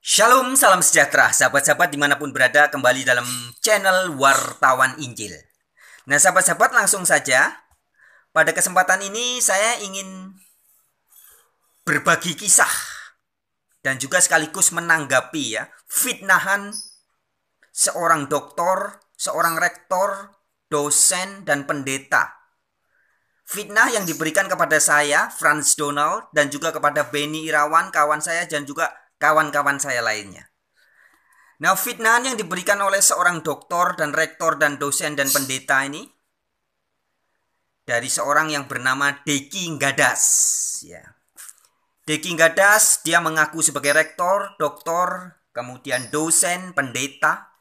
Shalom, salam sejahtera, sahabat-sahabat dimanapun berada kembali dalam channel Wartawan Injil. Nah, sahabat-sahabat langsung saja, pada kesempatan ini saya ingin berbagi kisah dan juga sekaligus menanggapi ya fitnahan seorang doktor, seorang rektor, dosen, dan pendeta. Fitnah yang diberikan kepada saya, Franz Donald, dan juga kepada Benny Irawan, kawan saya, dan juga kawan-kawan saya lainnya. Nah, fitnah yang diberikan oleh seorang doktor dan rektor dan dosen dan pendeta ini dari seorang yang bernama Deki Gadas, ya. Deki Gadas dia mengaku sebagai rektor, doktor, kemudian dosen, pendeta.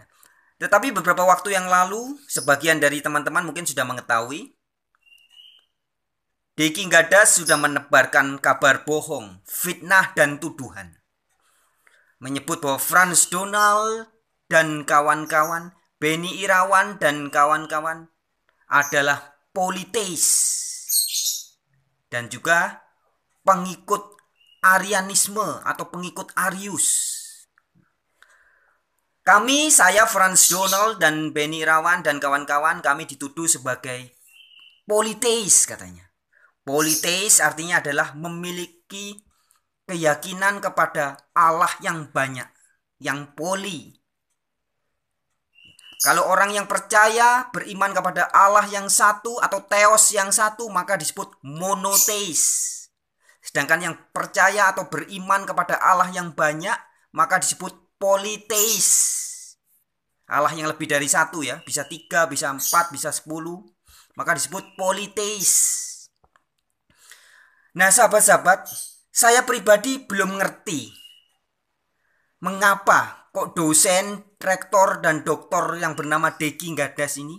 Nah, tetapi beberapa waktu yang lalu, sebagian dari teman-teman mungkin sudah mengetahui Diki Gada sudah menebarkan kabar bohong, fitnah, dan tuduhan. Menyebut bahwa Franz Donald dan kawan-kawan, Benny Irawan dan kawan-kawan adalah politeis dan juga pengikut Arianisme atau pengikut Arius. Kami, saya Franz Donald dan Benny Irawan dan kawan-kawan kami dituduh sebagai politeis katanya. Politeis artinya adalah memiliki keyakinan kepada Allah yang banyak, yang poli. Kalau orang yang percaya beriman kepada Allah yang satu atau teos yang satu maka disebut monoteis. Sedangkan yang percaya atau beriman kepada Allah yang banyak maka disebut politeis. Allah yang lebih dari satu ya, bisa tiga, bisa empat, bisa sepuluh, maka disebut politeis. Nah, sahabat-sahabat, saya pribadi belum ngerti mengapa kok dosen, rektor, dan doktor yang bernama Deki Gadas ini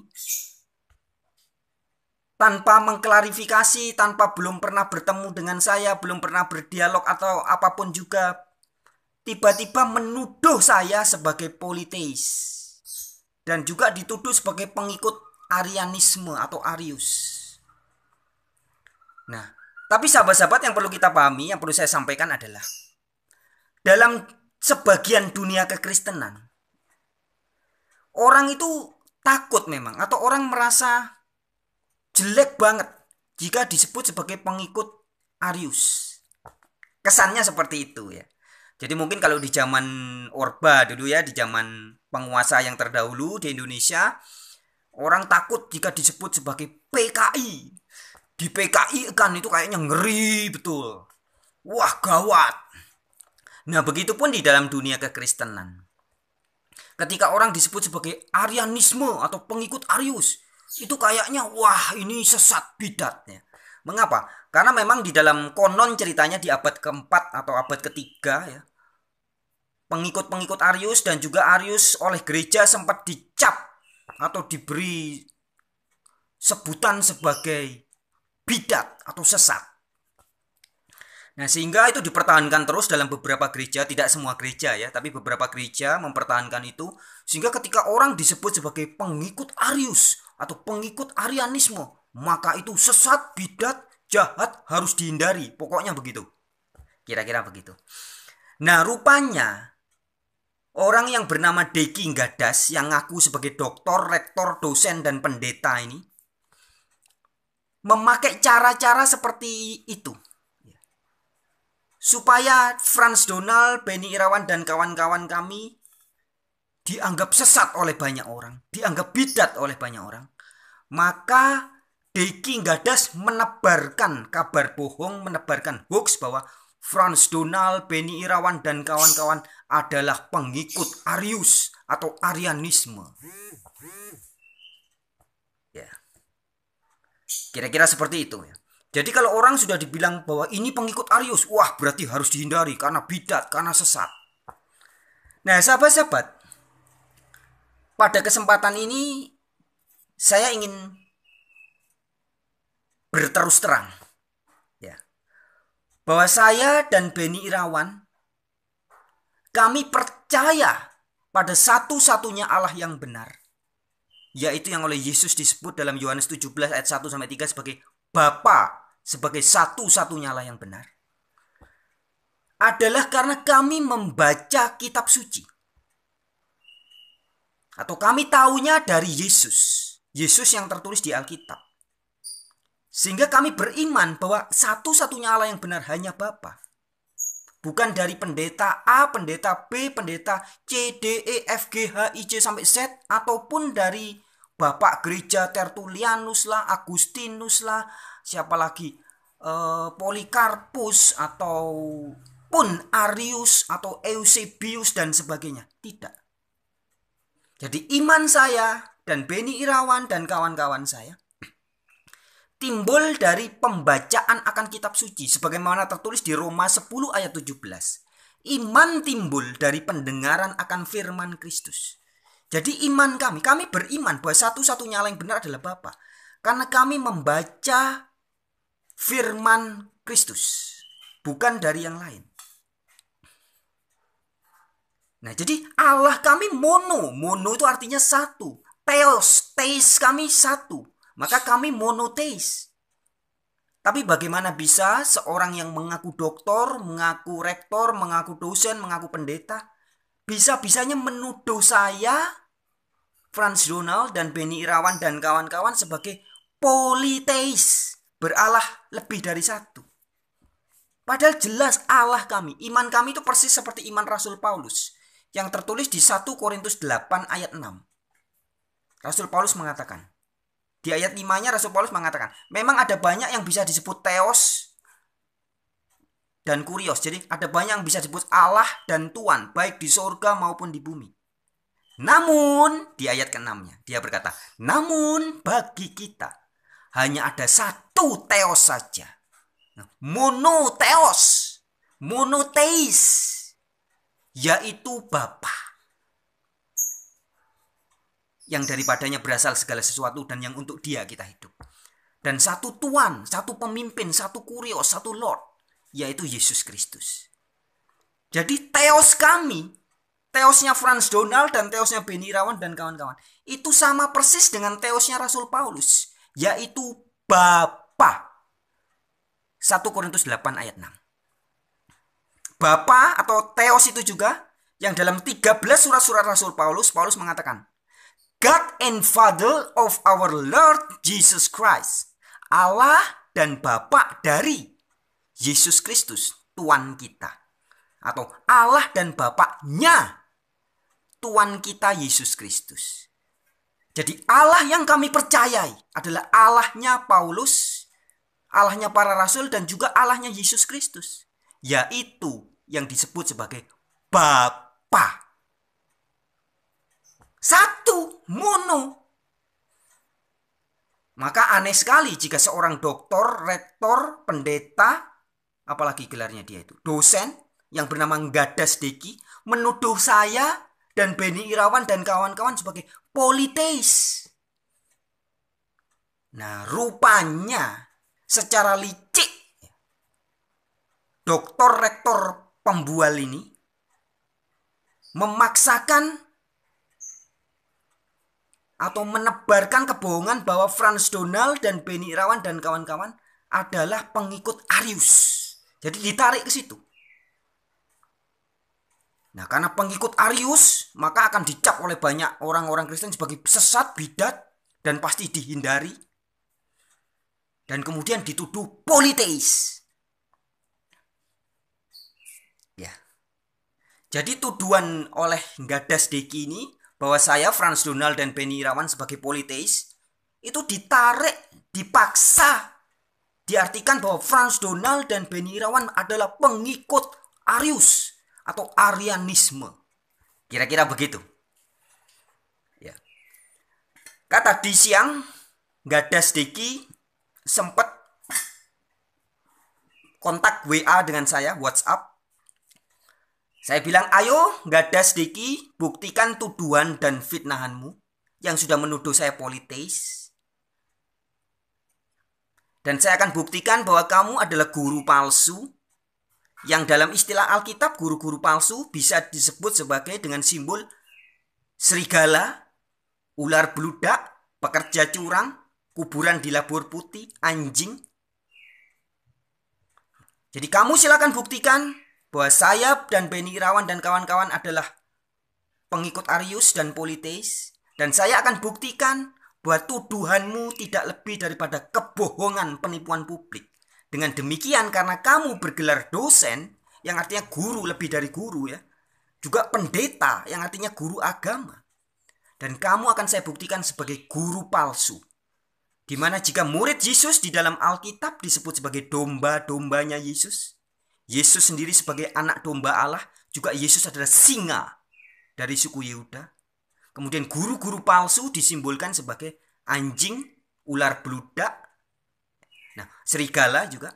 tanpa mengklarifikasi, tanpa belum pernah bertemu dengan saya, belum pernah berdialog atau apapun juga, tiba-tiba menuduh saya sebagai politeis dan juga dituduh sebagai pengikut Arianisme atau Arius. Nah, tapi sahabat-sahabat yang perlu kita pahami, yang perlu saya sampaikan adalah dalam sebagian dunia kekristenan, orang itu takut memang atau orang merasa jelek banget jika disebut sebagai pengikut Arius. Kesannya seperti itu ya. Jadi mungkin kalau di zaman Orba dulu ya, di zaman penguasa yang terdahulu di Indonesia, orang takut jika disebut sebagai PKI, di PKI kan itu kayaknya ngeri betul. Wah gawat. Nah begitupun di dalam dunia kekristenan. Ketika orang disebut sebagai Arianisme atau pengikut Arius. Itu kayaknya wah ini sesat bidatnya. Mengapa? Karena memang di dalam konon ceritanya di abad keempat atau abad ketiga ya. Pengikut-pengikut Arius dan juga Arius oleh gereja sempat dicap atau diberi sebutan sebagai bidat atau sesat. Nah, sehingga itu dipertahankan terus dalam beberapa gereja, tidak semua gereja ya, tapi beberapa gereja mempertahankan itu sehingga ketika orang disebut sebagai pengikut Arius atau pengikut Arianisme, maka itu sesat, bidat, jahat harus dihindari. Pokoknya begitu. Kira-kira begitu. Nah, rupanya orang yang bernama Deki Gadas yang ngaku sebagai doktor, rektor, dosen dan pendeta ini memakai cara-cara seperti itu supaya Franz Donald, Benny Irawan dan kawan-kawan kami dianggap sesat oleh banyak orang, dianggap bidat oleh banyak orang. Maka Deki Gadas menebarkan kabar bohong, menebarkan hoax bahwa Franz Donald, Benny Irawan dan kawan-kawan adalah pengikut Arius atau Arianisme. Kira-kira seperti itu ya. Jadi kalau orang sudah dibilang bahwa ini pengikut Arius, wah berarti harus dihindari karena bidat, karena sesat. Nah, sahabat-sahabat, pada kesempatan ini saya ingin berterus terang ya. Bahwa saya dan Beni Irawan kami percaya pada satu-satunya Allah yang benar yaitu yang oleh Yesus disebut dalam Yohanes 17 ayat 1 sampai 3 sebagai Bapa sebagai satu-satunya Allah yang benar adalah karena kami membaca kitab suci. Atau kami tahunya dari Yesus. Yesus yang tertulis di Alkitab. Sehingga kami beriman bahwa satu-satunya Allah yang benar hanya Bapa bukan dari pendeta A, pendeta B, pendeta C, D, E, F, G, H, I, J sampai Z ataupun dari Bapak Gereja Tertulianus lah, Agustinus lah, siapa lagi e, Polikarpus atau pun Arius atau Eusebius dan sebagainya. Tidak. Jadi iman saya dan Beni Irawan dan kawan-kawan saya timbul dari pembacaan akan kitab suci sebagaimana tertulis di Roma 10 ayat 17. Iman timbul dari pendengaran akan firman Kristus. Jadi iman kami, kami beriman bahwa satu-satunya yang benar adalah Bapa. Karena kami membaca firman Kristus, bukan dari yang lain. Nah, jadi Allah kami mono, mono itu artinya satu. Theos, teis kami satu maka kami monoteis. Tapi bagaimana bisa seorang yang mengaku doktor, mengaku rektor, mengaku dosen, mengaku pendeta, bisa-bisanya menuduh saya, Franz Donald dan Benny Irawan dan kawan-kawan sebagai politeis, beralah lebih dari satu. Padahal jelas Allah kami, iman kami itu persis seperti iman Rasul Paulus yang tertulis di 1 Korintus 8 ayat 6. Rasul Paulus mengatakan, di ayat 5-nya Rasul Paulus mengatakan, memang ada banyak yang bisa disebut teos dan kurios. Jadi ada banyak yang bisa disebut Allah dan Tuhan, baik di surga maupun di bumi. Namun, di ayat ke nya dia berkata, namun bagi kita hanya ada satu teos saja. Nah, Monoteos, monoteis, yaitu Bapak yang daripadanya berasal segala sesuatu dan yang untuk dia kita hidup. Dan satu tuan satu pemimpin, satu kurio, satu Lord, yaitu Yesus Kristus. Jadi teos kami, teosnya Franz Donald dan teosnya Beni Rawan dan kawan-kawan, itu sama persis dengan teosnya Rasul Paulus, yaitu Bapa. 1 Korintus 8 ayat 6. Bapa atau teos itu juga yang dalam 13 surat-surat Rasul Paulus, Paulus mengatakan, God and Father of our Lord Jesus Christ. Allah dan Bapa dari Yesus Kristus, Tuhan kita. Atau Allah dan Bapaknya, Tuhan kita Yesus Kristus. Jadi Allah yang kami percayai adalah Allahnya Paulus, Allahnya para rasul dan juga Allahnya Yesus Kristus. Yaitu yang disebut sebagai Bapa. Satu, mono. Maka aneh sekali jika seorang doktor, rektor, pendeta, apalagi gelarnya dia itu, dosen yang bernama Gadas Deki menuduh saya dan Beni Irawan dan kawan-kawan sebagai politeis. Nah, rupanya secara licik doktor rektor pembual ini memaksakan atau menebarkan kebohongan bahwa Franz Donald dan Benny Irawan dan kawan-kawan adalah pengikut Arius. Jadi ditarik ke situ. Nah, karena pengikut Arius, maka akan dicap oleh banyak orang-orang Kristen sebagai sesat, bidat, dan pasti dihindari. Dan kemudian dituduh politeis. Ya. Jadi tuduhan oleh Gadas Deki ini bahwa saya Franz Donald dan Benny Irawan sebagai politeis itu ditarik, dipaksa diartikan bahwa Franz Donald dan Benny Irawan adalah pengikut Arius atau Arianisme. Kira-kira begitu. Ya. Kata di siang Gadas sedikit sempat kontak WA dengan saya WhatsApp saya bilang, ayo nggak ada sedikit buktikan tuduhan dan fitnahanmu yang sudah menuduh saya politeis. Dan saya akan buktikan bahwa kamu adalah guru palsu yang dalam istilah Alkitab guru-guru palsu bisa disebut sebagai dengan simbol serigala, ular beludak, pekerja curang, kuburan di labur putih, anjing. Jadi kamu silakan buktikan bahwa Sayap dan Beni Irawan dan kawan-kawan adalah pengikut Arius dan politeis dan saya akan buktikan bahwa tuduhanmu tidak lebih daripada kebohongan penipuan publik. Dengan demikian karena kamu bergelar dosen yang artinya guru lebih dari guru ya. Juga pendeta yang artinya guru agama. Dan kamu akan saya buktikan sebagai guru palsu. Dimana jika murid Yesus di dalam Alkitab disebut sebagai domba-dombanya Yesus. Yesus sendiri sebagai anak domba Allah, juga Yesus adalah singa dari suku Yehuda. Kemudian guru-guru palsu disimbolkan sebagai anjing, ular beludak, nah serigala juga.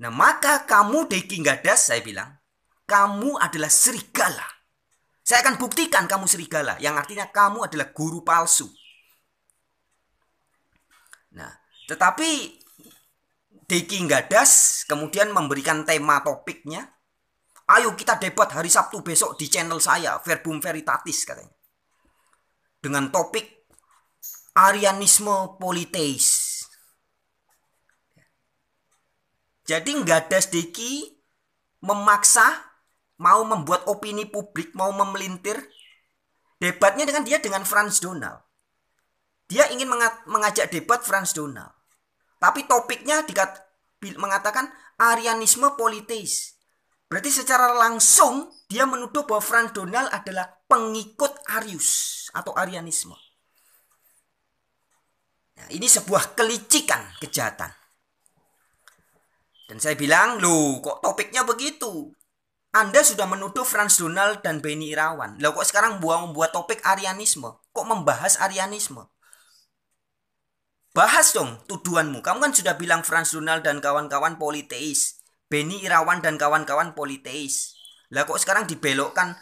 Nah maka kamu Deki Gadas saya bilang, kamu adalah serigala. Saya akan buktikan kamu serigala, yang artinya kamu adalah guru palsu. Nah, tetapi Diki Gadas kemudian memberikan tema topiknya. Ayo kita debat hari Sabtu besok di channel saya, Verbum Veritatis katanya. Dengan topik Arianisme Politeis. Jadi Gadas Deki memaksa mau membuat opini publik, mau memelintir debatnya dengan dia dengan Franz Donald. Dia ingin mengajak debat Franz Donald. Tapi topiknya dikat, mengatakan Arianisme politis, Berarti secara langsung dia menuduh bahwa Franz Donald adalah pengikut Arius atau Arianisme. Nah, ini sebuah kelicikan kejahatan. Dan saya bilang, loh kok topiknya begitu? Anda sudah menuduh Franz Donald dan Benny Irawan. Loh kok sekarang buang membuat topik Arianisme? Kok membahas Arianisme? Bahas dong tuduhanmu. Kamu kan sudah bilang Franz Donald dan kawan-kawan politeis. Beni Irawan dan kawan-kawan politeis. Lah kok sekarang dibelokkan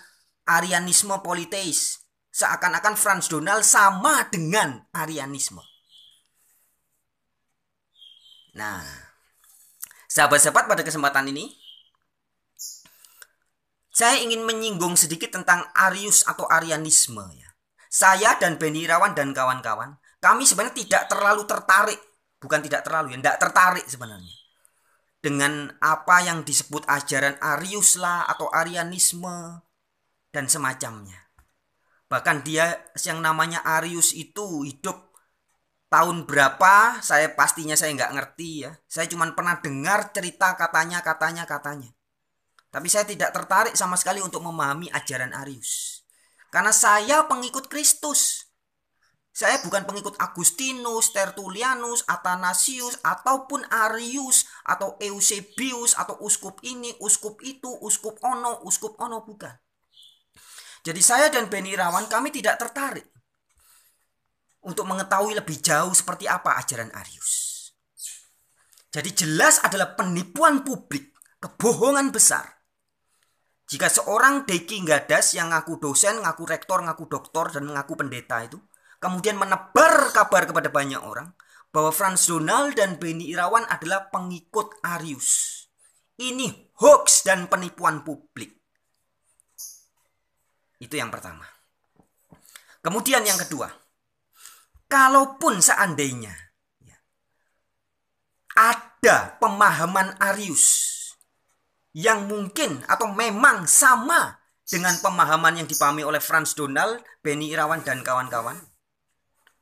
Arianisme politeis. Seakan-akan Franz Donald sama dengan Arianisme. Nah, sahabat-sahabat pada kesempatan ini saya ingin menyinggung sedikit tentang Arius atau Arianisme ya. Saya dan Beni Irawan dan kawan-kawan kami sebenarnya tidak terlalu tertarik, bukan tidak terlalu ya, tidak tertarik sebenarnya dengan apa yang disebut ajaran Arius lah atau Arianisme dan semacamnya. Bahkan dia yang namanya Arius itu hidup tahun berapa saya pastinya saya nggak ngerti ya. Saya cuma pernah dengar cerita katanya katanya katanya. Tapi saya tidak tertarik sama sekali untuk memahami ajaran Arius. Karena saya pengikut Kristus. Saya bukan pengikut Agustinus, Tertullianus, Athanasius, ataupun Arius, atau Eusebius, atau uskup ini, uskup itu, uskup ono, uskup ono, bukan. Jadi saya dan Beni Rawan kami tidak tertarik untuk mengetahui lebih jauh seperti apa ajaran Arius. Jadi jelas adalah penipuan publik, kebohongan besar. Jika seorang Deki Gadas yang ngaku dosen, ngaku rektor, ngaku doktor, dan ngaku pendeta itu kemudian menebar kabar kepada banyak orang bahwa Franz Donald dan Beni Irawan adalah pengikut Arius. Ini hoax dan penipuan publik. Itu yang pertama. Kemudian yang kedua, kalaupun seandainya ya, ada pemahaman Arius yang mungkin atau memang sama dengan pemahaman yang dipahami oleh Franz Donald, Benny Irawan dan kawan-kawan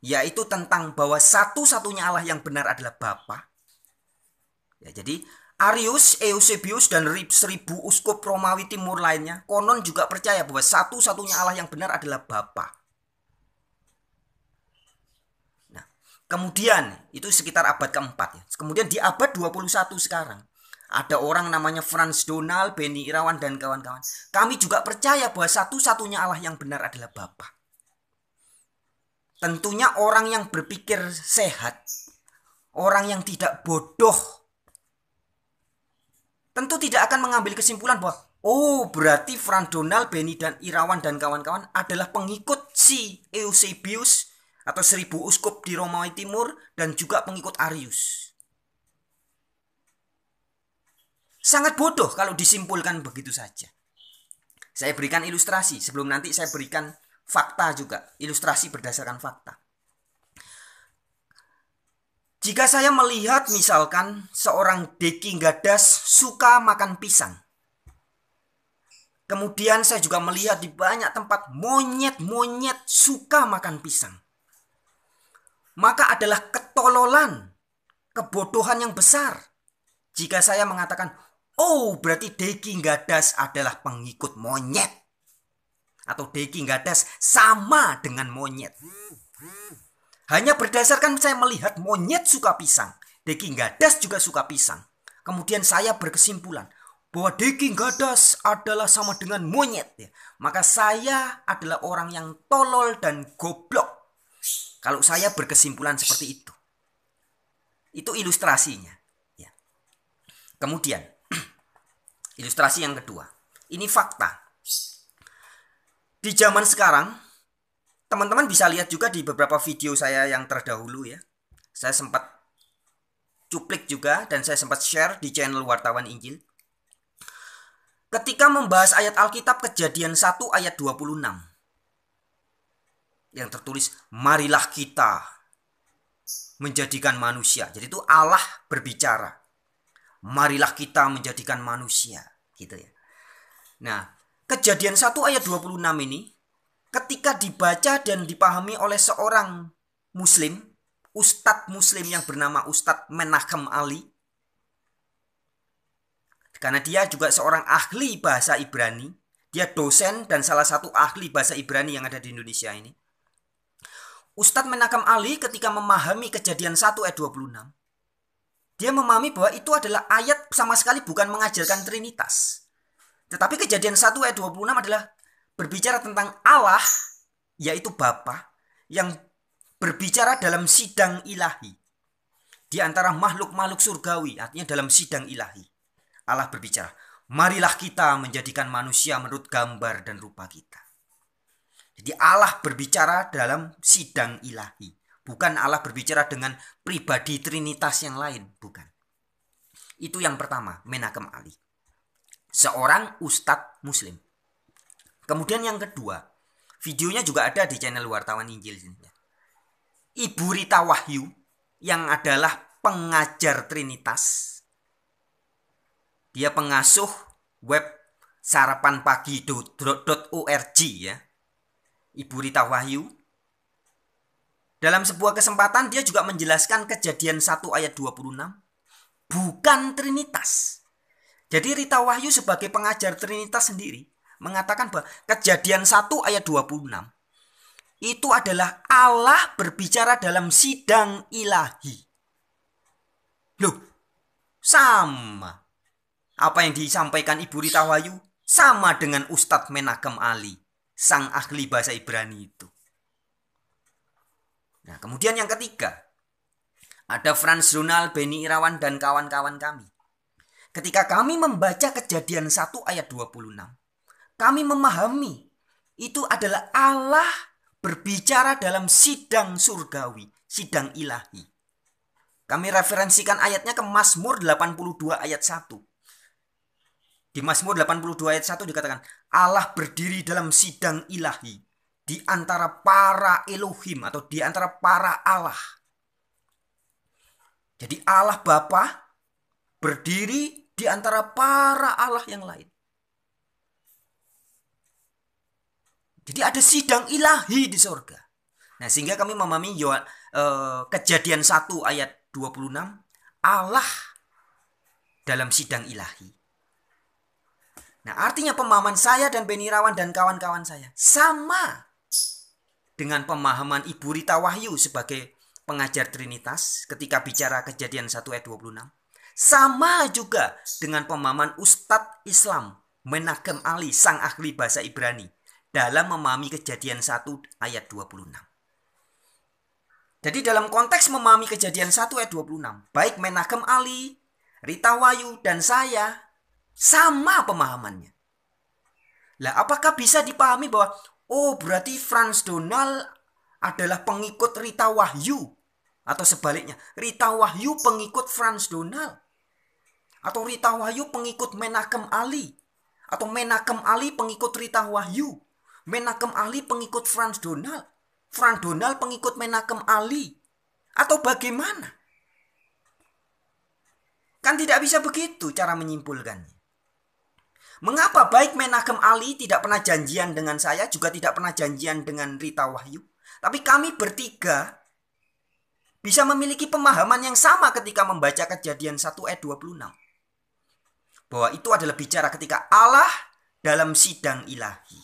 yaitu tentang bahwa satu-satunya Allah yang benar adalah Bapa. Ya, jadi Arius, Eusebius, dan seribu uskup Romawi Timur lainnya konon juga percaya bahwa satu-satunya Allah yang benar adalah Bapa. Nah, kemudian itu sekitar abad keempat ya. Kemudian di abad 21 sekarang ada orang namanya Franz Donal, Benny Irawan, dan kawan-kawan. Kami juga percaya bahwa satu-satunya Allah yang benar adalah Bapak. Tentunya orang yang berpikir sehat, orang yang tidak bodoh, tentu tidak akan mengambil kesimpulan bahwa oh berarti Fran Donald, Benny dan Irawan dan kawan-kawan adalah pengikut si Eusebius atau seribu uskup di Romawi Timur dan juga pengikut Arius. Sangat bodoh kalau disimpulkan begitu saja. Saya berikan ilustrasi sebelum nanti saya berikan fakta juga, ilustrasi berdasarkan fakta. Jika saya melihat misalkan seorang Deki Gadas suka makan pisang. Kemudian saya juga melihat di banyak tempat monyet-monyet suka makan pisang. Maka adalah ketololan, kebodohan yang besar. Jika saya mengatakan, oh berarti Deki Gadas adalah pengikut monyet atau deki gadas sama dengan monyet. Hanya berdasarkan saya melihat monyet suka pisang, deki gadas juga suka pisang. Kemudian saya berkesimpulan bahwa deki gadas adalah sama dengan monyet. Ya. Maka saya adalah orang yang tolol dan goblok. Kalau saya berkesimpulan seperti itu. Itu ilustrasinya. Ya. Kemudian, ilustrasi yang kedua. Ini fakta di zaman sekarang teman-teman bisa lihat juga di beberapa video saya yang terdahulu ya saya sempat cuplik juga dan saya sempat share di channel wartawan Injil ketika membahas ayat Alkitab kejadian 1 ayat 26 yang tertulis marilah kita menjadikan manusia jadi itu Allah berbicara marilah kita menjadikan manusia gitu ya nah Kejadian 1 ayat 26 ini ketika dibaca dan dipahami oleh seorang muslim, ustadz muslim yang bernama Ustadz Menachem Ali karena dia juga seorang ahli bahasa Ibrani, dia dosen dan salah satu ahli bahasa Ibrani yang ada di Indonesia ini. Ustadz Menakam Ali ketika memahami kejadian 1 ayat 26, dia memahami bahwa itu adalah ayat sama sekali bukan mengajarkan Trinitas. Tetapi kejadian 1 ayat 26 adalah berbicara tentang Allah yaitu Bapa yang berbicara dalam sidang ilahi di antara makhluk-makhluk surgawi, artinya dalam sidang ilahi. Allah berbicara, marilah kita menjadikan manusia menurut gambar dan rupa kita. Jadi Allah berbicara dalam sidang ilahi. Bukan Allah berbicara dengan pribadi trinitas yang lain, bukan. Itu yang pertama, Menakem Ali seorang ustadz muslim. Kemudian yang kedua, videonya juga ada di channel Wartawan Injil. Ibu Rita Wahyu yang adalah pengajar Trinitas. Dia pengasuh web sarapanpagi.org ya. Ibu Rita Wahyu. Dalam sebuah kesempatan dia juga menjelaskan kejadian 1 ayat 26. Bukan Trinitas jadi Rita Wahyu sebagai pengajar Trinitas sendiri mengatakan bahwa kejadian 1 ayat 26 itu adalah Allah berbicara dalam sidang ilahi. Loh, sama. Apa yang disampaikan Ibu Rita Wahyu sama dengan Ustadz Menakem Ali, sang ahli bahasa Ibrani itu. Nah, kemudian yang ketiga, ada Franz Ronald, Beni Irawan, dan kawan-kawan kami Ketika kami membaca kejadian 1 ayat 26, kami memahami itu adalah Allah berbicara dalam sidang surgawi, sidang ilahi. Kami referensikan ayatnya ke Mazmur 82 ayat 1. Di Mazmur 82 ayat 1 dikatakan, Allah berdiri dalam sidang ilahi di antara para Elohim atau di antara para Allah. Jadi Allah Bapa berdiri di antara para Allah yang lain. Jadi ada sidang ilahi di sorga. Nah sehingga kami memahami bahwa eh, kejadian 1 ayat 26. Allah dalam sidang ilahi. Nah artinya pemahaman saya dan Benirawan dan kawan-kawan saya sama dengan pemahaman Ibu Rita Wahyu sebagai pengajar Trinitas ketika bicara kejadian 1 ayat 26. Sama juga dengan pemahaman Ustadz Islam Menakem Ali, sang ahli bahasa Ibrani, dalam memahami kejadian 1 ayat 26. Jadi dalam konteks memahami kejadian 1 ayat 26, baik Menakem Ali, Rita Wayu, dan saya sama pemahamannya. Lah apakah bisa dipahami bahwa oh berarti Franz Donald adalah pengikut Rita Wahyu atau sebaliknya Rita Wahyu pengikut Franz Donald? Atau Rita Wahyu pengikut Menakem Ali. Atau Menakem Ali pengikut Rita Wahyu. Menakem Ali pengikut Franz Donald. Franz Donald pengikut Menakem Ali. Atau bagaimana? Kan tidak bisa begitu cara menyimpulkannya. Mengapa baik Menakem Ali tidak pernah janjian dengan saya juga tidak pernah janjian dengan Rita Wahyu? Tapi kami bertiga bisa memiliki pemahaman yang sama ketika membaca kejadian 1 ayat e 26 bahwa itu adalah bicara ketika Allah dalam sidang ilahi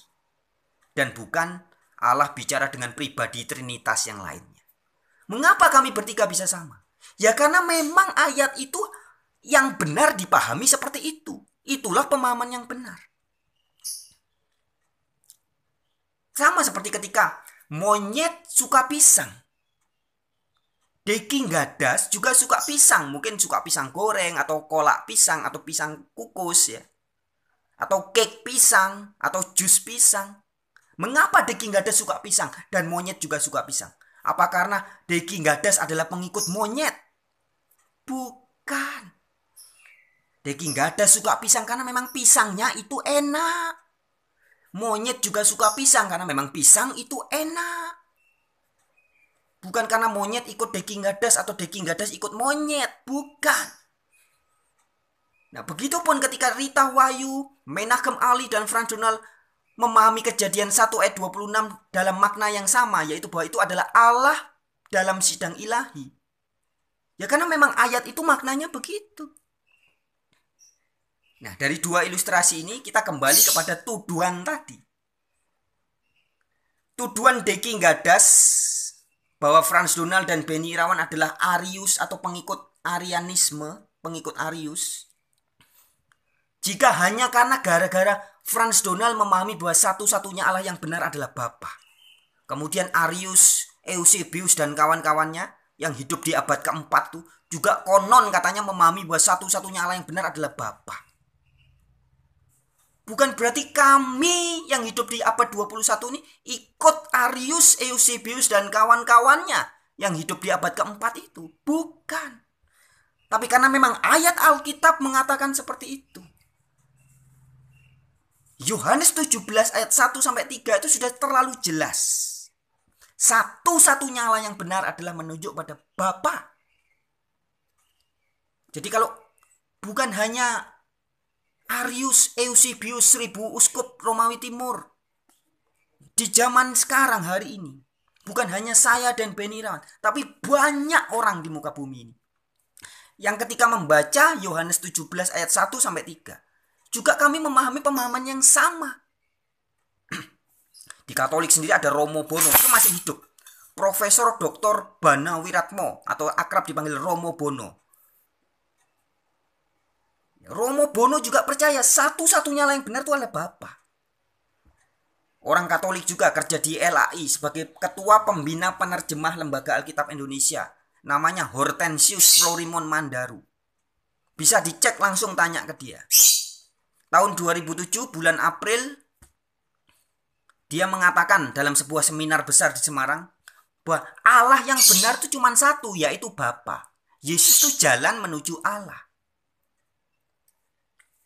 dan bukan Allah bicara dengan pribadi trinitas yang lainnya. Mengapa kami bertiga bisa sama? Ya karena memang ayat itu yang benar dipahami seperti itu. Itulah pemahaman yang benar. Sama seperti ketika monyet suka pisang. Deki Gadas juga suka pisang, mungkin suka pisang goreng atau kolak pisang atau pisang kukus ya. Atau cake pisang atau jus pisang. Mengapa Deki Gadas suka pisang dan monyet juga suka pisang? Apa karena Deki Gadas adalah pengikut monyet? Bukan. Deki Gadas suka pisang karena memang pisangnya itu enak. Monyet juga suka pisang karena memang pisang itu enak. Bukan karena monyet ikut daging gadas atau daging gadas ikut monyet. Bukan. Nah, begitupun ketika Rita Wahyu, Menakem Ali, dan Frans Donald memahami kejadian 1 ayat 26 dalam makna yang sama, yaitu bahwa itu adalah Allah dalam sidang ilahi. Ya karena memang ayat itu maknanya begitu. Nah, dari dua ilustrasi ini kita kembali kepada tuduhan tadi. Tuduhan daging gadas bahwa Franz Donald dan Benny Irawan adalah Arius atau pengikut Arianisme, pengikut Arius. Jika hanya karena gara-gara Franz Donald memahami bahwa satu-satunya Allah yang benar adalah Bapa. Kemudian Arius, Eusebius dan kawan-kawannya yang hidup di abad keempat tuh juga konon katanya memahami bahwa satu-satunya Allah yang benar adalah Bapa. Bukan berarti kami yang hidup di abad 21 ini ikut Arius, Eusebius, dan kawan-kawannya yang hidup di abad keempat itu. Bukan. Tapi karena memang ayat Alkitab mengatakan seperti itu. Yohanes 17 ayat 1 sampai 3 itu sudah terlalu jelas. Satu-satunya Allah yang benar adalah menunjuk pada Bapa. Jadi kalau bukan hanya Arius Eusebius Seribu uskup Romawi Timur di zaman sekarang hari ini bukan hanya saya dan Beni Irawan tapi banyak orang di muka bumi ini yang ketika membaca Yohanes 17 ayat 1 sampai 3 juga kami memahami pemahaman yang sama di Katolik sendiri ada Romo Bono itu masih hidup Profesor Dr. Bana Wiratmo atau akrab dipanggil Romo Bono Romo Bono juga percaya satu-satunya yang benar itu adalah Bapak. Orang Katolik juga kerja di LAI sebagai ketua pembina penerjemah Lembaga Alkitab Indonesia. Namanya Hortensius Florimon Mandaru. Bisa dicek langsung tanya ke dia. Tahun 2007 bulan April dia mengatakan dalam sebuah seminar besar di Semarang bahwa Allah yang benar itu cuma satu yaitu Bapa. Yesus itu jalan menuju Allah.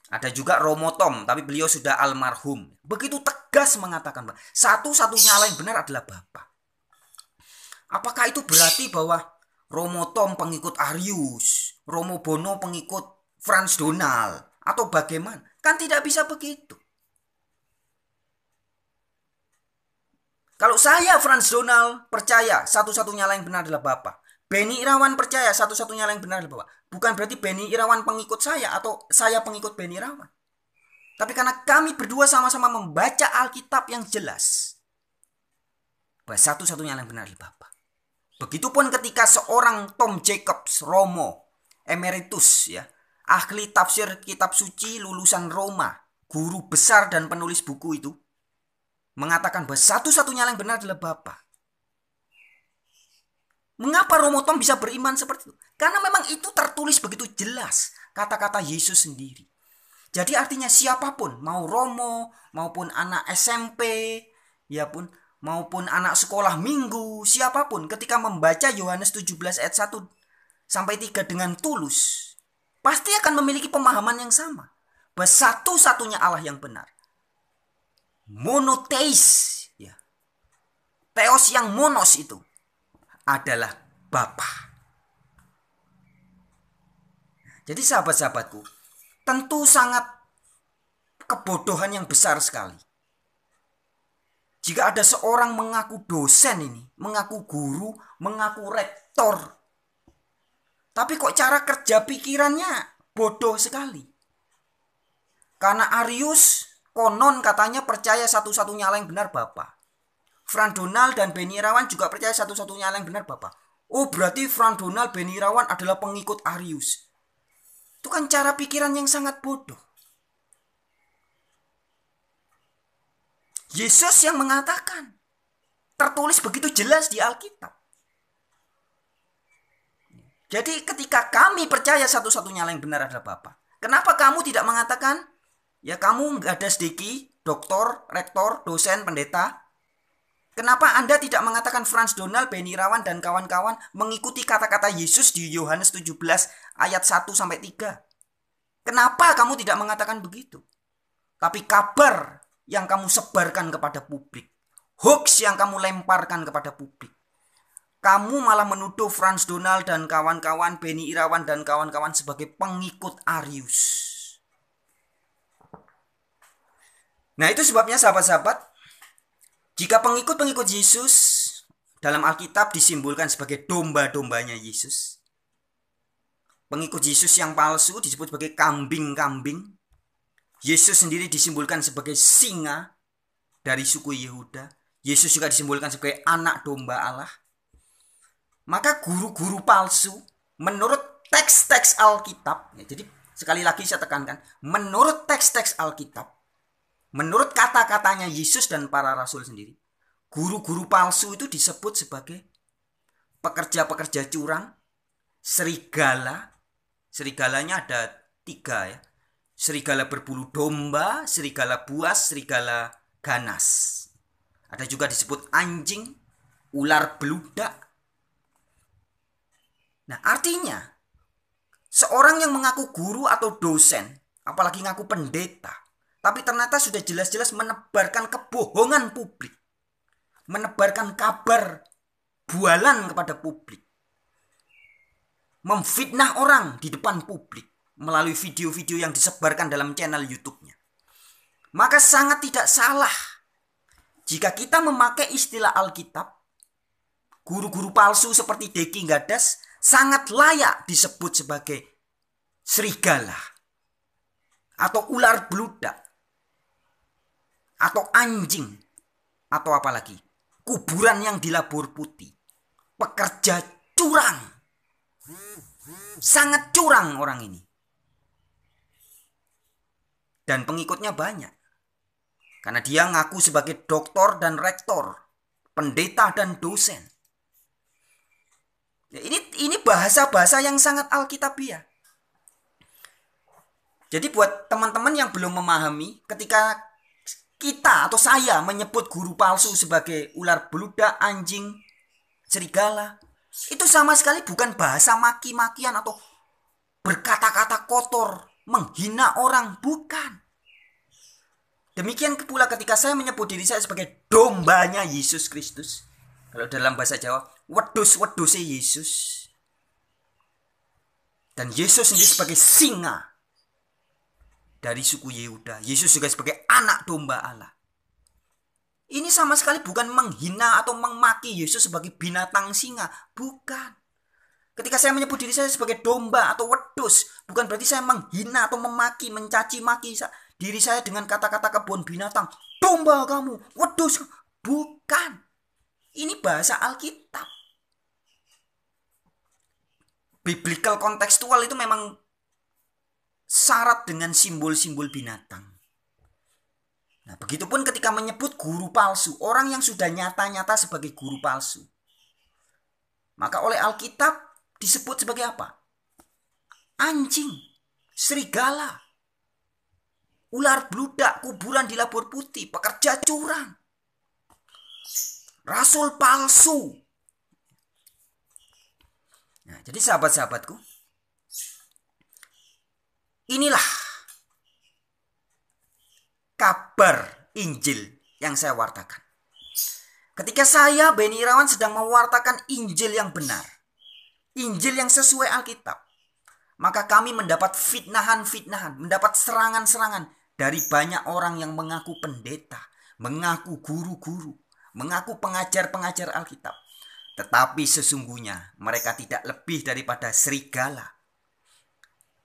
Ada juga Romo Tom, tapi beliau sudah almarhum. Begitu tegas mengatakan, satu-satunya Allah yang benar adalah Bapak. Apakah itu berarti bahwa Romo Tom pengikut Arius, Romo Bono pengikut Franz Donald, atau bagaimana? Kan tidak bisa begitu. Kalau saya Franz Donald percaya satu-satunya lain yang benar adalah Bapak. Benny Irawan percaya satu-satunya yang benar Bapak. Bukan berarti Benny Irawan pengikut saya atau saya pengikut Benny Irawan. Tapi karena kami berdua sama-sama membaca Alkitab yang jelas. Bahwa satu-satunya yang benar adalah Begitupun ketika seorang Tom Jacobs Romo emeritus ya, ahli tafsir kitab suci lulusan Roma, guru besar dan penulis buku itu mengatakan bahwa satu-satunya yang benar adalah Bapak. Mengapa Romo Tom bisa beriman seperti itu? Karena memang itu tertulis begitu jelas kata-kata Yesus sendiri. Jadi artinya siapapun, mau Romo, maupun anak SMP, ya pun maupun anak sekolah minggu, siapapun ketika membaca Yohanes 17 ayat 1 sampai 3 dengan tulus, pasti akan memiliki pemahaman yang sama. Bahwa satu-satunya Allah yang benar. Monoteis, ya. Teos yang monos itu adalah Bapa. Jadi sahabat-sahabatku, tentu sangat kebodohan yang besar sekali. Jika ada seorang mengaku dosen ini, mengaku guru, mengaku rektor, tapi kok cara kerja pikirannya bodoh sekali. Karena Arius konon katanya percaya satu-satunya hal yang benar bapak. Fran Donald dan Benny Irawan juga percaya satu-satunya yang benar Bapak. Oh berarti Fran Donald, Benny Irawan adalah pengikut Arius. Itu kan cara pikiran yang sangat bodoh. Yesus yang mengatakan. Tertulis begitu jelas di Alkitab. Jadi ketika kami percaya satu-satunya yang benar adalah bapak. Kenapa kamu tidak mengatakan, ya kamu nggak ada sedikit, doktor, rektor, dosen, pendeta, Kenapa Anda tidak mengatakan Franz Donald, Benny Rawan, dan kawan-kawan mengikuti kata-kata Yesus di Yohanes 17 ayat 1 sampai 3? Kenapa kamu tidak mengatakan begitu? Tapi kabar yang kamu sebarkan kepada publik, hoax yang kamu lemparkan kepada publik. Kamu malah menuduh Franz Donald dan kawan-kawan, Benny Irawan dan kawan-kawan sebagai pengikut Arius. Nah itu sebabnya sahabat-sahabat jika pengikut-pengikut Yesus dalam Alkitab disimbolkan sebagai domba-dombanya Yesus, pengikut Yesus yang palsu disebut sebagai kambing-kambing. Yesus sendiri disimbolkan sebagai singa dari suku Yehuda. Yesus juga disimbolkan sebagai anak domba Allah. Maka guru-guru palsu menurut teks-teks Alkitab, ya, jadi sekali lagi saya tekankan, menurut teks-teks Alkitab, Menurut kata-katanya Yesus dan para rasul sendiri, guru-guru palsu itu disebut sebagai pekerja-pekerja curang, serigala. Serigalanya ada tiga ya. Serigala berbulu domba, serigala buas, serigala ganas. Ada juga disebut anjing, ular beludak. Nah artinya, seorang yang mengaku guru atau dosen, apalagi ngaku pendeta, tapi ternyata sudah jelas-jelas menebarkan kebohongan publik. Menebarkan kabar bualan kepada publik. Memfitnah orang di depan publik melalui video-video yang disebarkan dalam channel YouTube-nya. Maka sangat tidak salah jika kita memakai istilah Alkitab, guru-guru palsu seperti Deki Gadas sangat layak disebut sebagai serigala atau ular beludak atau anjing atau apalagi kuburan yang dilabur putih pekerja curang sangat curang orang ini dan pengikutnya banyak karena dia ngaku sebagai doktor dan rektor pendeta dan dosen ya ini ini bahasa-bahasa yang sangat alkitabiah jadi buat teman-teman yang belum memahami ketika kita atau saya menyebut guru palsu sebagai ular beludak, anjing, serigala, itu sama sekali bukan bahasa maki-makian atau berkata-kata kotor, menghina orang, bukan. Demikian pula ketika saya menyebut diri saya sebagai dombanya Yesus Kristus. Kalau dalam bahasa Jawa, wedus-weduse Yesus. Dan Yesus sendiri sebagai singa dari suku Yehuda. Yesus juga sebagai anak domba Allah. Ini sama sekali bukan menghina atau memaki Yesus sebagai binatang singa, bukan. Ketika saya menyebut diri saya sebagai domba atau wedus, bukan berarti saya menghina atau memaki, mencaci maki diri saya dengan kata-kata kebun binatang. Domba kamu, wedus, bukan. Ini bahasa Alkitab. Biblical kontekstual itu memang syarat dengan simbol-simbol binatang. Nah, begitupun ketika menyebut guru palsu, orang yang sudah nyata-nyata sebagai guru palsu. Maka oleh Alkitab disebut sebagai apa? Anjing, serigala, ular bludak kuburan di labur putih, pekerja curang, rasul palsu. Nah, jadi sahabat-sahabatku, Inilah kabar Injil yang saya wartakan. Ketika saya Beni Irawan sedang mewartakan Injil yang benar, Injil yang sesuai Alkitab, maka kami mendapat fitnahan-fitnahan, mendapat serangan-serangan dari banyak orang yang mengaku pendeta, mengaku guru-guru, mengaku pengajar-pengajar Alkitab. Tetapi sesungguhnya mereka tidak lebih daripada serigala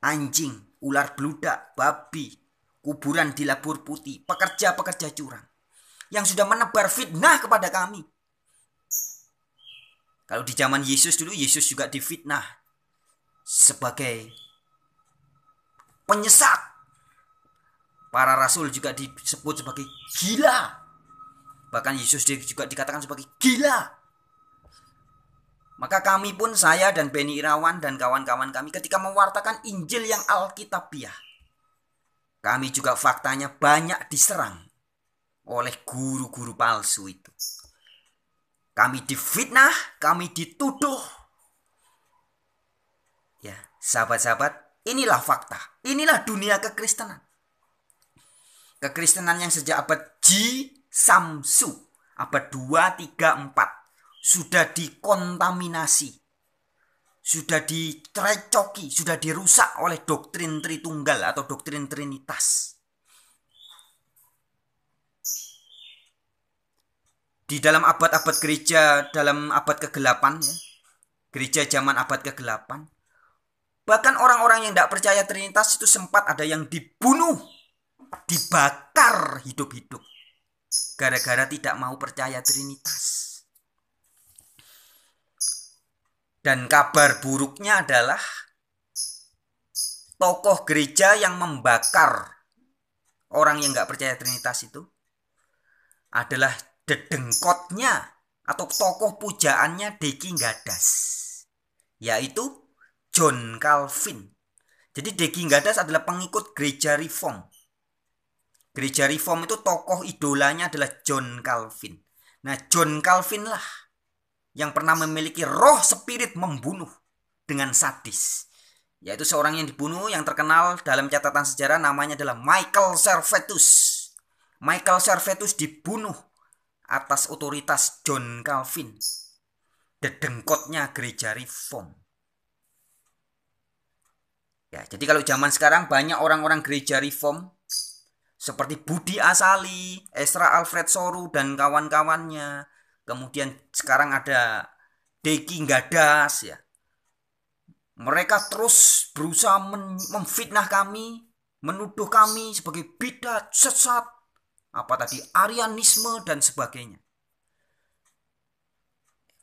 anjing, ular beludak, babi, kuburan di labur putih, pekerja-pekerja curang yang sudah menebar fitnah kepada kami. Kalau di zaman Yesus dulu, Yesus juga difitnah sebagai penyesat. Para rasul juga disebut sebagai gila. Bahkan Yesus juga dikatakan sebagai gila. Maka kami pun saya dan Beni Irawan dan kawan-kawan kami ketika mewartakan Injil yang Alkitabiah. Kami juga faktanya banyak diserang oleh guru-guru palsu itu. Kami difitnah, kami dituduh. Ya, sahabat-sahabat, inilah fakta. Inilah dunia kekristenan. Kekristenan yang sejak abad G Samsu, abad 2, 3, 4 sudah dikontaminasi, sudah dicrecoki, sudah dirusak oleh doktrin Tritunggal atau doktrin Trinitas. Di dalam abad-abad gereja, dalam abad kegelapan, ya, gereja zaman abad kegelapan, bahkan orang-orang yang tidak percaya Trinitas itu sempat ada yang dibunuh, dibakar hidup-hidup, gara-gara tidak mau percaya Trinitas. Dan kabar buruknya adalah tokoh gereja yang membakar orang yang nggak percaya Trinitas itu adalah dedengkotnya atau tokoh pujaannya Deki Gadas yaitu John Calvin. Jadi Deki Gadas adalah pengikut gereja reform. Gereja reform itu tokoh idolanya adalah John Calvin. Nah John Calvin lah yang pernah memiliki roh spirit membunuh dengan sadis. Yaitu seorang yang dibunuh yang terkenal dalam catatan sejarah namanya adalah Michael Servetus. Michael Servetus dibunuh atas otoritas John Calvin. Dedengkotnya gereja reform. Ya, jadi kalau zaman sekarang banyak orang-orang gereja reform seperti Budi Asali, Esra Alfred Soru dan kawan-kawannya kemudian sekarang ada Deki Gadas ya. Mereka terus berusaha memfitnah kami, menuduh kami sebagai bidat, sesat, apa tadi arianisme dan sebagainya.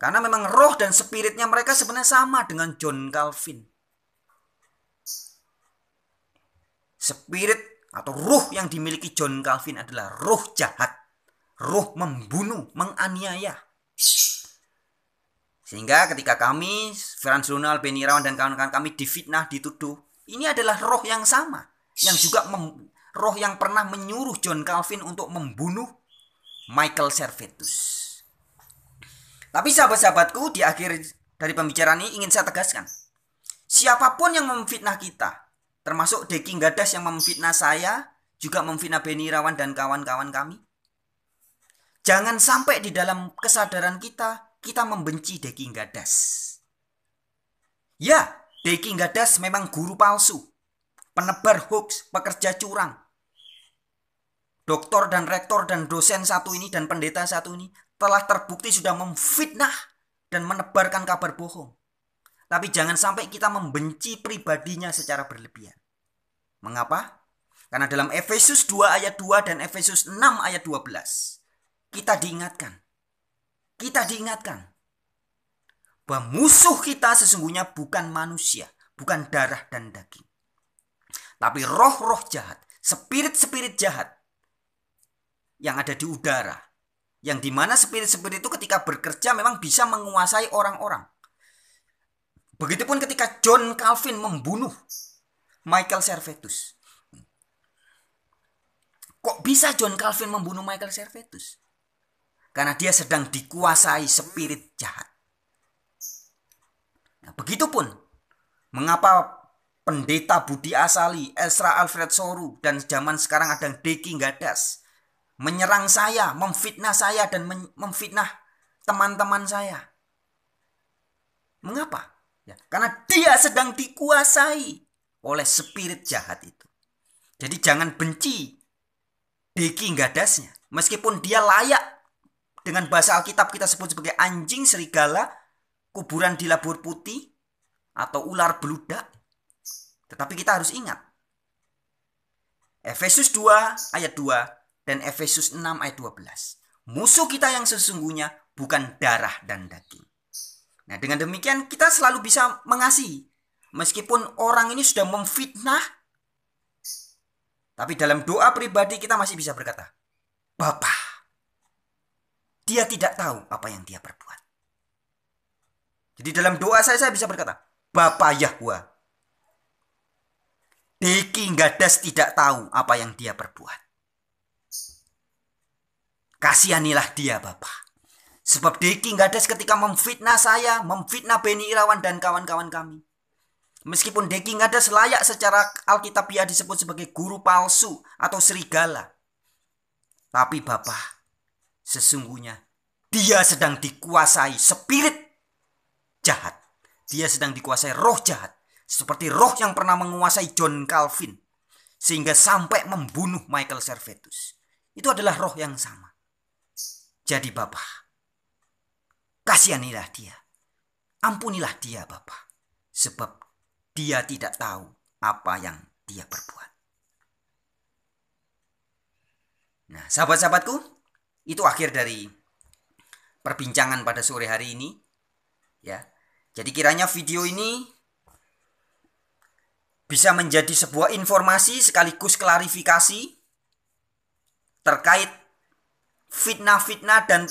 Karena memang roh dan spiritnya mereka sebenarnya sama dengan John Calvin. Spirit atau ruh yang dimiliki John Calvin adalah ruh jahat roh membunuh, menganiaya. Sehingga ketika kami, Frans Zonal, Benny dan kawan-kawan kami difitnah, dituduh, ini adalah roh yang sama. Yang juga mem, roh yang pernah menyuruh John Calvin untuk membunuh Michael Servetus. Tapi sahabat-sahabatku di akhir dari pembicaraan ini ingin saya tegaskan. Siapapun yang memfitnah kita, termasuk Deking Gadas yang memfitnah saya, juga memfitnah Beni Rawan dan kawan-kawan kami, Jangan sampai di dalam kesadaran kita, kita membenci Daging Gadas. Ya, Daging Gadas memang guru palsu, penebar hoax, pekerja curang. dokter dan rektor dan dosen satu ini dan pendeta satu ini telah terbukti sudah memfitnah dan menebarkan kabar bohong. Tapi jangan sampai kita membenci pribadinya secara berlebihan. Mengapa? Karena dalam Efesus 2 ayat 2 dan Efesus 6 ayat 12 kita diingatkan. Kita diingatkan bahwa musuh kita sesungguhnya bukan manusia, bukan darah dan daging. Tapi roh-roh jahat, spirit-spirit jahat yang ada di udara. Yang dimana spirit-spirit itu ketika bekerja memang bisa menguasai orang-orang. Begitupun ketika John Calvin membunuh Michael Servetus. Kok bisa John Calvin membunuh Michael Servetus? Karena dia sedang dikuasai spirit jahat. Nah, begitupun mengapa pendeta Budi Asali, Ezra Alfred Soru, dan zaman sekarang ada Deki Gadas menyerang saya, memfitnah saya, dan memfitnah teman-teman saya. Mengapa? Ya, karena dia sedang dikuasai oleh spirit jahat itu. Jadi jangan benci Deki Gadasnya. Meskipun dia layak dengan bahasa Alkitab kita sebut sebagai anjing serigala, kuburan di labur putih, atau ular beludak. Tetapi kita harus ingat. Efesus 2 ayat 2 dan Efesus 6 ayat 12. Musuh kita yang sesungguhnya bukan darah dan daging. Nah, dengan demikian kita selalu bisa mengasihi. Meskipun orang ini sudah memfitnah, tapi dalam doa pribadi kita masih bisa berkata, Bapak, dia tidak tahu apa yang dia perbuat. Jadi dalam doa saya, saya bisa berkata, Bapa Yahwa, Diki Gadas tidak tahu apa yang dia perbuat. Kasihanilah dia Bapak. Sebab Deki Gadas ketika memfitnah saya, memfitnah Beni Irawan dan kawan-kawan kami. Meskipun Deki Gadas layak secara Alkitabiah disebut sebagai guru palsu atau serigala. Tapi Bapak Sesungguhnya dia sedang dikuasai spirit jahat. Dia sedang dikuasai roh jahat. Seperti roh yang pernah menguasai John Calvin. Sehingga sampai membunuh Michael Servetus. Itu adalah roh yang sama. Jadi Bapak, kasihanilah dia. Ampunilah dia Bapak. Sebab dia tidak tahu apa yang dia perbuat. Nah, sahabat-sahabatku, itu akhir dari perbincangan pada sore hari ini. Ya. Jadi kiranya video ini bisa menjadi sebuah informasi sekaligus klarifikasi terkait fitnah-fitnah dan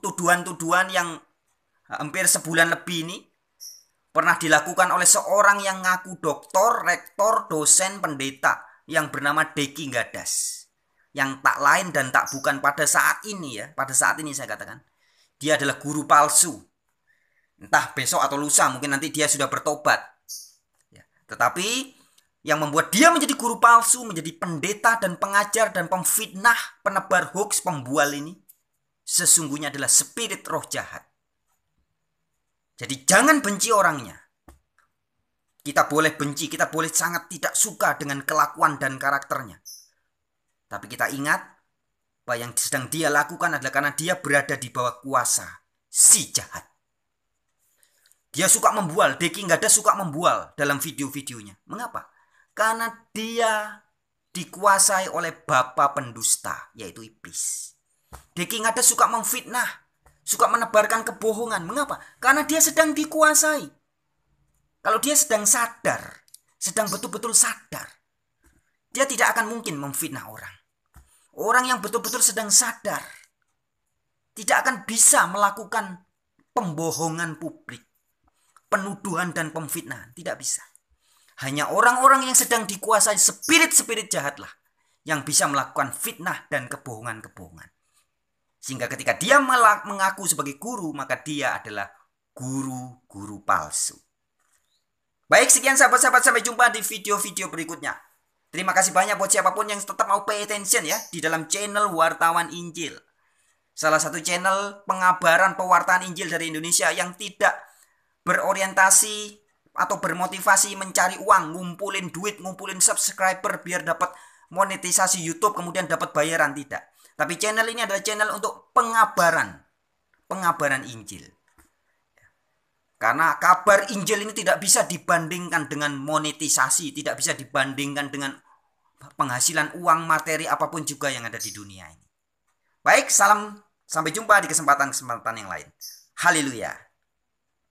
tuduhan-tuduhan yang hampir sebulan lebih ini pernah dilakukan oleh seorang yang ngaku doktor, rektor, dosen, pendeta yang bernama Deki Gadas yang tak lain dan tak bukan pada saat ini ya, pada saat ini saya katakan. Dia adalah guru palsu. Entah besok atau lusa mungkin nanti dia sudah bertobat. Ya. Tetapi yang membuat dia menjadi guru palsu, menjadi pendeta dan pengajar dan pemfitnah, penebar hoax, pembual ini sesungguhnya adalah spirit roh jahat. Jadi jangan benci orangnya. Kita boleh benci, kita boleh sangat tidak suka dengan kelakuan dan karakternya. Tapi kita ingat apa yang sedang dia lakukan adalah karena dia berada di bawah kuasa si jahat. Dia suka membual, Deki nggak ada suka membual dalam video-videonya. Mengapa? Karena dia dikuasai oleh bapa pendusta, yaitu iblis. Deki nggak ada suka memfitnah, suka menebarkan kebohongan. Mengapa? Karena dia sedang dikuasai. Kalau dia sedang sadar, sedang betul-betul sadar, dia tidak akan mungkin memfitnah orang. Orang yang betul-betul sedang sadar tidak akan bisa melakukan pembohongan publik, penuduhan dan pemfitnah, tidak bisa. Hanya orang-orang yang sedang dikuasai spirit-spirit jahatlah yang bisa melakukan fitnah dan kebohongan-kebohongan. Sehingga ketika dia mengaku sebagai guru, maka dia adalah guru-guru palsu. Baik, sekian sahabat-sahabat sampai jumpa di video-video berikutnya. Terima kasih banyak buat siapapun yang tetap mau pay attention ya di dalam channel Wartawan Injil. Salah satu channel pengabaran pewartaan Injil dari Indonesia yang tidak berorientasi atau bermotivasi mencari uang, ngumpulin duit, ngumpulin subscriber biar dapat monetisasi YouTube kemudian dapat bayaran tidak. Tapi channel ini adalah channel untuk pengabaran, pengabaran Injil. Karena kabar Injil ini tidak bisa dibandingkan dengan monetisasi, tidak bisa dibandingkan dengan penghasilan uang, materi apapun juga yang ada di dunia ini. Baik, salam sampai jumpa di kesempatan-kesempatan yang lain. Haleluya.